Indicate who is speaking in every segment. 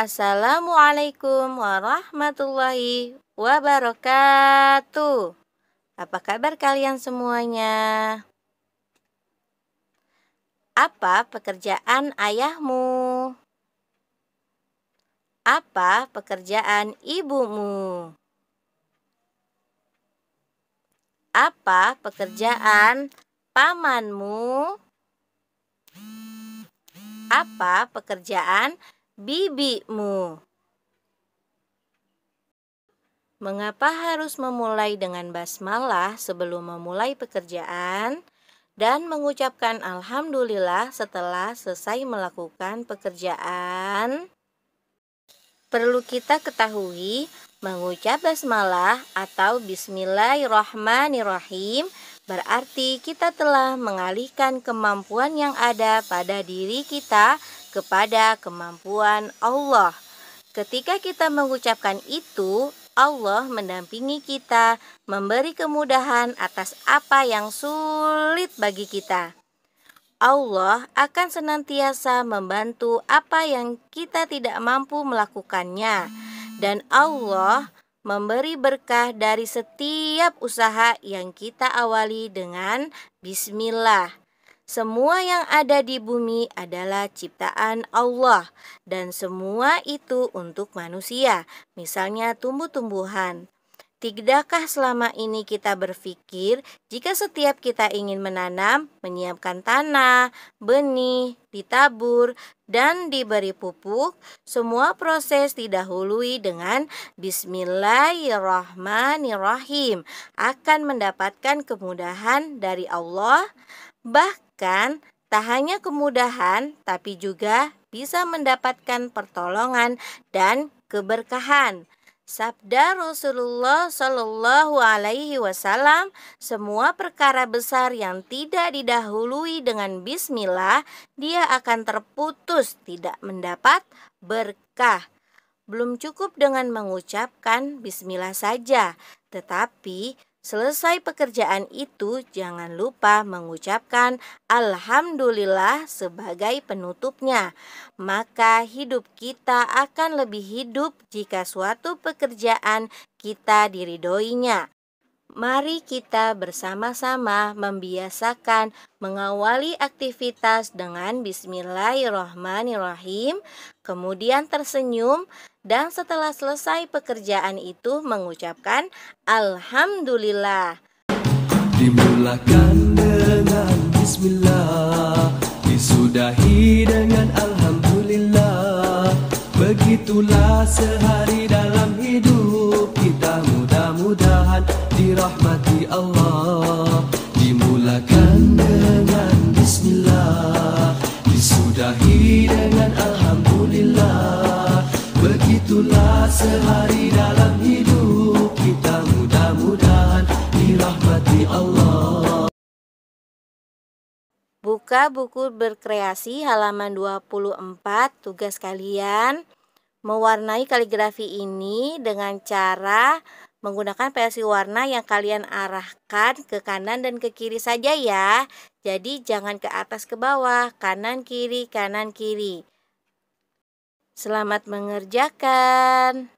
Speaker 1: Assalamualaikum warahmatullahi wabarakatuh. Apa kabar kalian semuanya? Apa pekerjaan ayahmu? Apa pekerjaan ibumu? Apa pekerjaan pamanmu? Apa pekerjaan bibimu. Mengapa harus memulai dengan basmalah sebelum memulai pekerjaan dan mengucapkan alhamdulillah setelah selesai melakukan pekerjaan? Perlu kita ketahui, mengucap basmalah atau bismillahirrahmanirrahim berarti kita telah mengalihkan kemampuan yang ada pada diri kita kepada kemampuan Allah. Ketika kita mengucapkan itu, Allah mendampingi kita, memberi kemudahan atas apa yang sulit bagi kita. Allah akan senantiasa membantu apa yang kita tidak mampu melakukannya, dan Allah memberi berkah dari setiap usaha yang kita awali dengan bismillah. Semua yang ada di bumi adalah ciptaan Allah dan semua itu untuk manusia, misalnya tumbuh-tumbuhan. Tidakkah selama ini kita berpikir jika setiap kita ingin menanam, menyiapkan tanah, benih, ditabur, dan diberi pupuk, semua proses didahului dengan Bismillahirrahmanirrahim akan mendapatkan kemudahan dari Allah, bahkan Bahkan, tak hanya kemudahan, tapi juga bisa mendapatkan pertolongan dan keberkahan. Sabda Rasulullah Shallallahu Alaihi Wasallam, semua perkara besar yang tidak didahului dengan Bismillah, dia akan terputus, tidak mendapat berkah. Belum cukup dengan mengucapkan Bismillah saja, tetapi Selesai pekerjaan itu, jangan lupa mengucapkan "Alhamdulillah" sebagai penutupnya. Maka, hidup kita akan lebih hidup jika suatu pekerjaan kita diridoinya. Mari kita bersama-sama membiasakan mengawali aktivitas dengan bismillahirrahmanirrahim, kemudian tersenyum, dan setelah selesai pekerjaan itu mengucapkan alhamdulillah.
Speaker 2: Dimulakan
Speaker 1: dengan
Speaker 2: bismillah, disudahi dengan alhamdulillah. Begitulah sehari dalam hidup dirahmati Allah Dimulakan dengan Bismillah Disudahi dengan Alhamdulillah Begitulah sehari dalam hidup kita
Speaker 1: Mudah-mudahan dirahmati Allah Buka buku berkreasi halaman 24 tugas kalian mewarnai kaligrafi ini dengan cara menggunakan pensil warna yang kalian arahkan ke kanan dan ke kiri saja ya. Jadi jangan ke atas ke bawah, kanan kiri, kanan kiri. Selamat mengerjakan.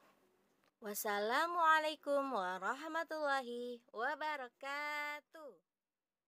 Speaker 1: Wassalamualaikum warahmatullahi wabarakatuh.